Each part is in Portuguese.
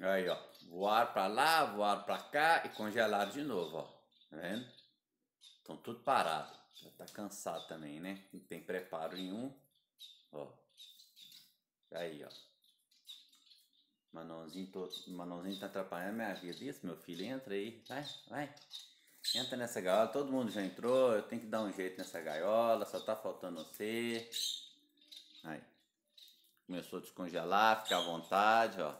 Aí, ó. Voar para lá, voar para cá e congelaram de novo, ó. Tá vendo? Estão tudo parado. Já tá cansado também, né? Não tem preparo nenhum. Ó. Aí, ó. Manãozinho, tô... Manãozinho tá atrapalhando minha vida. Isso, meu filho, entra aí. Vai, vai. Entra nessa gaiola. Todo mundo já entrou. Eu tenho que dar um jeito nessa gaiola. Só tá faltando você. Aí. Começou a descongelar, fica à vontade, ó.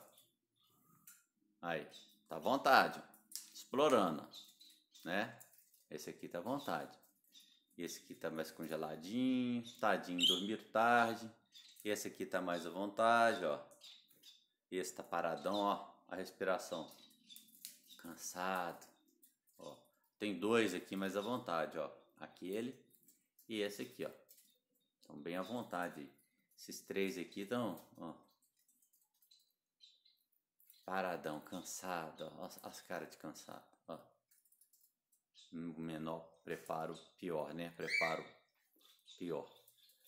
Aí, tá à vontade. Explorando, né? Esse aqui tá à vontade. Esse aqui tá mais congeladinho, tadinho, dormir tarde. Esse aqui tá mais à vontade, ó. Esse tá paradão, ó. A respiração. Cansado. Ó. Tem dois aqui mais à vontade, ó. Aquele e esse aqui, ó. Estão bem à vontade. Esses três aqui estão, ó paradão, cansado, ó, as caras de cansado, ó. Menor preparo pior, né? Preparo pior.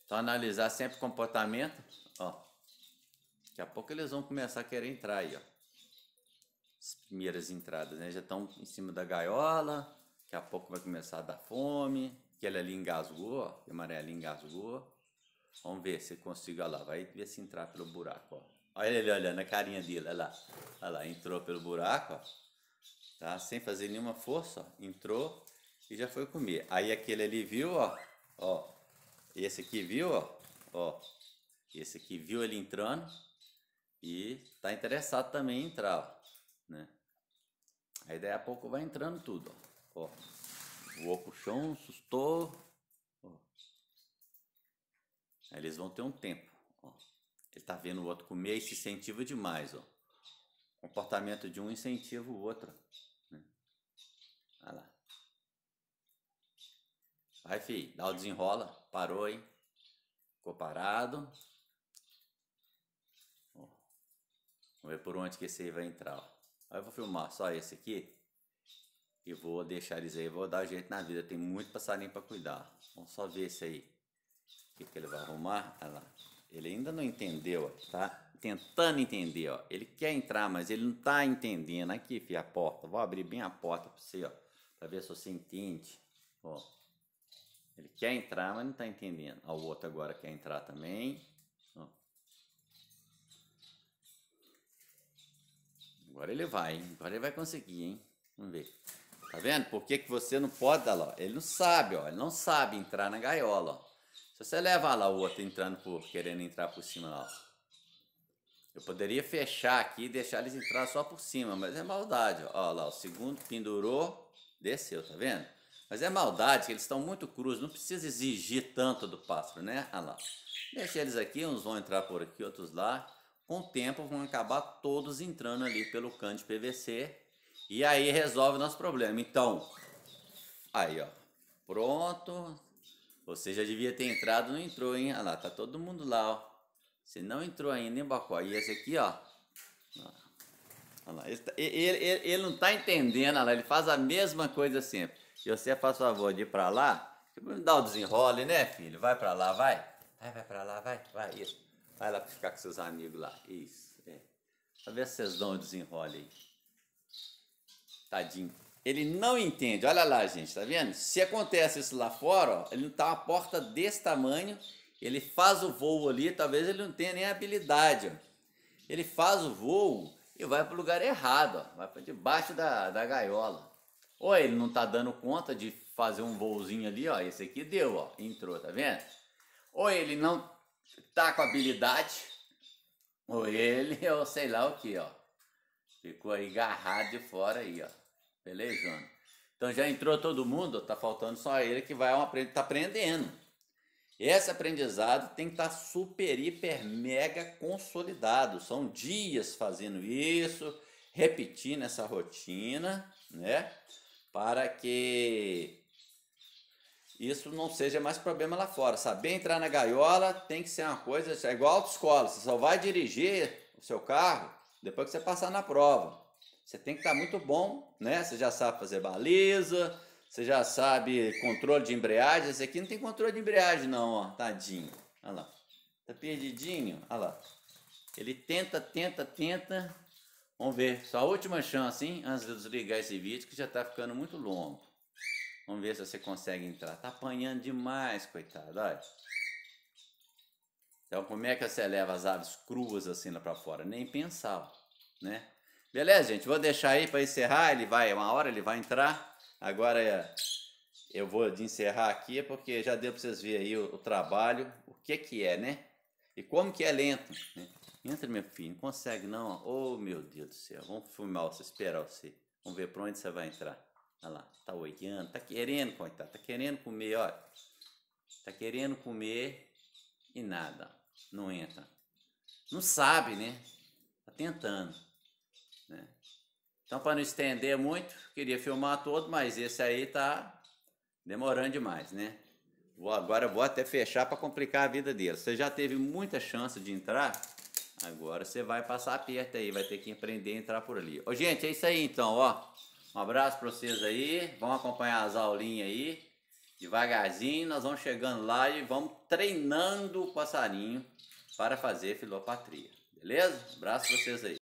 Então analisar sempre comportamento, ó. Daqui a pouco eles vão começar a querer entrar aí, ó. As primeiras entradas, né? Já estão em cima da gaiola, daqui a pouco vai começar a dar fome. Aquele ali engasgou, ó. Que amarelinho engasgou. Vamos ver se consigo, ó lá, vai ver se entrar pelo buraco, ó. Olha ele olhando a carinha dele, olha lá. Olha lá, entrou pelo buraco, ó, tá? Sem fazer nenhuma força, ó, entrou e já foi comer. Aí aquele ali viu, ó, ó. Esse aqui viu, ó, ó. Esse aqui viu ele entrando e tá interessado também em entrar, ó, né? Aí daí a pouco vai entrando tudo, ó. ó. Voou pro chão, assustou. Ó. Aí eles vão ter um tempo está vendo o outro comer e se incentiva demais. Ó. O comportamento de um incentiva o outro. Né? Olha lá. Vai, filho, dá o desenrola. Parou, hein? Ficou parado. Ó. Vamos ver por onde que esse aí vai entrar. Ó. Aí eu vou filmar só esse aqui. E vou deixar eles aí. Vou dar jeito na vida. Tem muito passarinho para cuidar. Vamos só ver esse aí. O que, que ele vai arrumar? Olha lá. Ele ainda não entendeu, tá tentando entender, ó. Ele quer entrar, mas ele não tá entendendo. Aqui, filho, a porta. Vou abrir bem a porta para você, ó, para ver se você entende. Ó. Ele quer entrar, mas não tá entendendo. Ó, o outro agora quer entrar também. Ó. Agora ele vai, hein? Agora ele vai conseguir, hein? Vamos ver. Tá vendo? Por que, que você não pode dar lá? Ele não sabe, ó. Ele não sabe entrar na gaiola, ó. Se você leva lá o outro entrando por querendo entrar por cima lá. Eu poderia fechar aqui e deixar eles entrar só por cima, mas é maldade. Ó lá, o segundo pendurou, desceu, tá vendo? Mas é maldade que eles estão muito cruz, não precisa exigir tanto do pássaro, né? Olha lá. Deixa eles aqui, uns vão entrar por aqui, outros lá. Com o tempo vão acabar todos entrando ali pelo cano de PVC. E aí resolve o nosso problema. Então, aí ó, pronto, você já devia ter entrado, não entrou, hein? Olha lá, tá todo mundo lá, ó. Você não entrou ainda, hein, Bocó? E esse aqui, ó. Olha lá, ele, tá, ele, ele, ele não tá entendendo, olha lá, ele faz a mesma coisa sempre. E você faz favor de ir pra lá, tipo, dá o desenrole, né, filho? Vai pra lá, vai. Vai, vai pra lá, vai, vai, isso. Vai lá pra ficar com seus amigos lá, isso, é. Pra ver se vocês dão o desenrole aí. Tadinho. Ele não entende. Olha lá, gente, tá vendo? Se acontece isso lá fora, ó, ele não tá uma porta desse tamanho, ele faz o voo ali, talvez ele não tenha nem habilidade, ó. Ele faz o voo e vai para o lugar errado, ó, vai para debaixo da, da gaiola. Ou ele não tá dando conta de fazer um voozinho ali, ó, esse aqui deu, ó, entrou, tá vendo? Ou ele não tá com habilidade, ou ele, ou sei lá o que, ó. Ficou aí garrado de fora aí, ó. Beleza, Ana? Então já entrou todo mundo, tá faltando só ele que vai aprender, tá aprendendo. Esse aprendizado tem que estar tá super, hiper, mega consolidado. São dias fazendo isso, repetindo essa rotina, né? Para que isso não seja mais problema lá fora. Saber entrar na gaiola tem que ser uma coisa, é igual autoescola, você só vai dirigir o seu carro depois que você passar na prova. Você tem que estar tá muito bom, né? Você já sabe fazer baliza, você já sabe controle de embreagem. Esse aqui não tem controle de embreagem, não, ó. Tadinho. Olha lá. Tá perdidinho. Olha lá. Ele tenta, tenta, tenta. Vamos ver. Só a última chance, hein? Antes de eu desligar esse vídeo, que já tá ficando muito longo. Vamos ver se você consegue entrar. Tá apanhando demais, coitado. Olha. Então, como é que você leva as aves cruas assim lá pra fora? Nem pensava, né? Beleza, gente? Vou deixar aí para encerrar. Ele vai, uma hora ele vai entrar. Agora é, eu vou encerrar aqui é porque já deu para vocês verem aí o, o, trabalho, o que que é, né? E como que é lento. Né? Entra, meu filho, não consegue não. Oh, meu Deus do céu. Vamos filmar você, esperar você. Vamos ver para onde você vai entrar. Olha lá, tá olhando, tá querendo, coitado, tá querendo comer, ó. Tá querendo comer e nada, não entra. Não sabe, né? Tá tentando. Né? Então, para não estender muito, queria filmar todo, mas esse aí está demorando demais, né? Vou, agora vou até fechar para complicar a vida dele. Você já teve muita chance de entrar, agora você vai passar perto aí, vai ter que aprender a entrar por ali. Ô, gente, é isso aí então, ó. Um abraço para vocês aí, vamos acompanhar as aulinhas aí, devagarzinho, nós vamos chegando lá e vamos treinando o passarinho para fazer filopatria, beleza? Um abraço para vocês aí.